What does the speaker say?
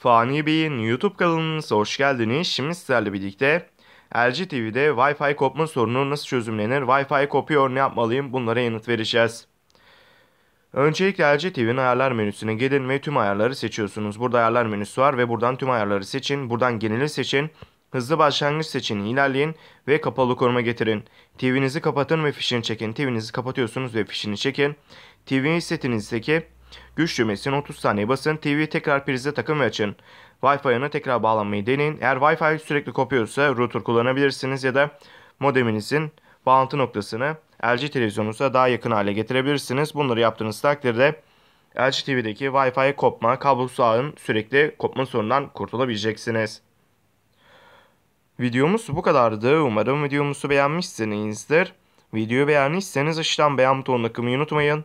Fani Bey'in YouTube kanalınıza hoş geldiniz. Şimdi sizlerle birlikte LG TV'de Wi-Fi kopma sorunu nasıl çözümlenir, Wi-Fi kopuyor ne yapmalıyım bunlara yanıt vereceğiz. Öncelikle LG TV'nin ayarlar menüsüne gidin ve tüm ayarları seçiyorsunuz. Burada ayarlar menüsü var ve buradan tüm ayarları seçin. Buradan geneli seçin. Hızlı başlangıç seçin, ilerleyin ve kapalı koruma getirin. TV'nizi kapatın ve fişini çekin. TV'nizi kapatıyorsunuz ve fişini çekin. TV setinizdeki Güç düğmesine 30 saniye basın. TV tekrar prize takın ve açın. Wi-Fi'ına tekrar bağlanmayı deneyin. Eğer Wi-Fi sürekli kopuyorsa router kullanabilirsiniz ya da modeminizin bağlantı noktasını LG televizyonunuza daha yakın hale getirebilirsiniz. Bunları yaptığınız takdirde LG TV'deki Wi-Fi kopma, kablosuz ağın sürekli kopma sorunundan kurtulabileceksiniz. Videomuz bu kadardı. Umarım videomuzu beğenmişsinizdir. Videoyu beğenmişseniz aşağıdan beğen butonuna tıklamayı unutmayın.